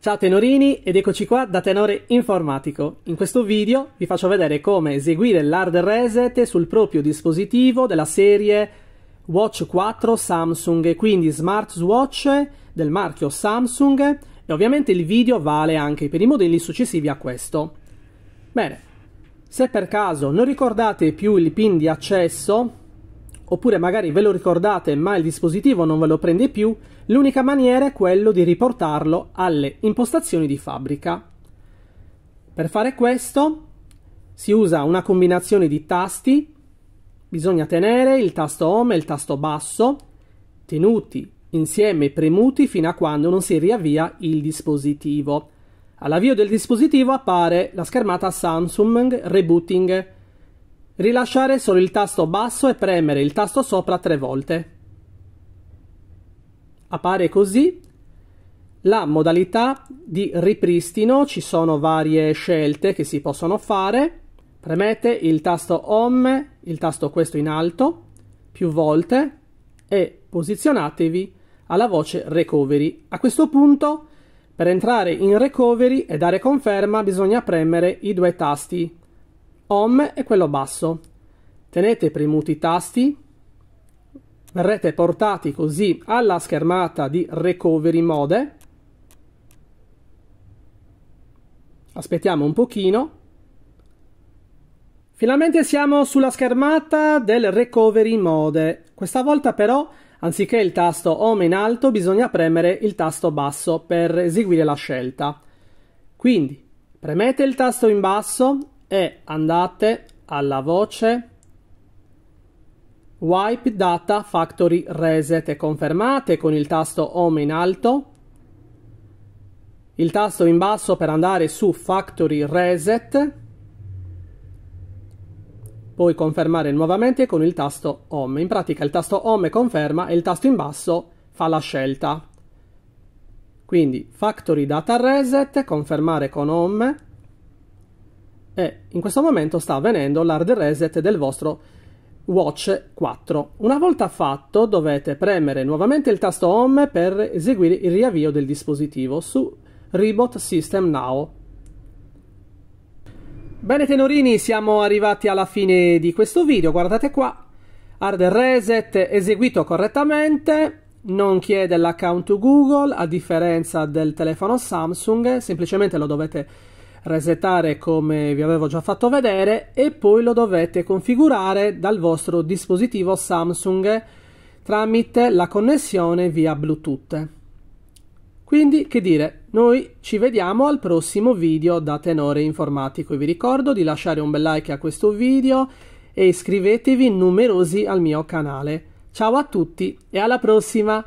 Ciao tenorini ed eccoci qua da Tenore Informatico. In questo video vi faccio vedere come eseguire l'hard reset sul proprio dispositivo della serie Watch 4 Samsung e quindi smartwatch del marchio Samsung e ovviamente il video vale anche per i modelli successivi a questo. Bene, se per caso non ricordate più il pin di accesso oppure magari ve lo ricordate ma il dispositivo non ve lo prende più, l'unica maniera è quello di riportarlo alle impostazioni di fabbrica. Per fare questo si usa una combinazione di tasti, bisogna tenere il tasto home e il tasto basso, tenuti insieme premuti fino a quando non si riavvia il dispositivo. All'avvio del dispositivo appare la schermata Samsung Rebooting Rilasciare solo il tasto basso e premere il tasto sopra tre volte. Appare così la modalità di ripristino, ci sono varie scelte che si possono fare. Premete il tasto home, il tasto questo in alto, più volte e posizionatevi alla voce recovery. A questo punto per entrare in recovery e dare conferma bisogna premere i due tasti Home e quello basso. Tenete premuti i tasti, verrete portati così alla schermata di Recovery Mode. Aspettiamo un pochino. Finalmente siamo sulla schermata del Recovery Mode. Questa volta però, anziché il tasto Home in alto, bisogna premere il tasto basso per eseguire la scelta. Quindi, premete il tasto in basso e andate alla voce Wipe Data Factory Reset e confermate con il tasto Home in alto, il tasto in basso per andare su Factory Reset, poi confermare nuovamente con il tasto Home. In pratica il tasto Home conferma e il tasto in basso fa la scelta. Quindi Factory Data Reset, confermare con Home, e in questo momento sta avvenendo l'hard reset del vostro Watch 4. Una volta fatto dovete premere nuovamente il tasto Home per eseguire il riavvio del dispositivo su Reboot System Now. Bene tenorini, siamo arrivati alla fine di questo video, guardate qua. Hard reset eseguito correttamente, non chiede l'account Google a differenza del telefono Samsung, semplicemente lo dovete resettare come vi avevo già fatto vedere e poi lo dovete configurare dal vostro dispositivo Samsung tramite la connessione via Bluetooth. Quindi, che dire, noi ci vediamo al prossimo video da Tenore Informatico vi ricordo di lasciare un bel like a questo video e iscrivetevi numerosi al mio canale. Ciao a tutti e alla prossima!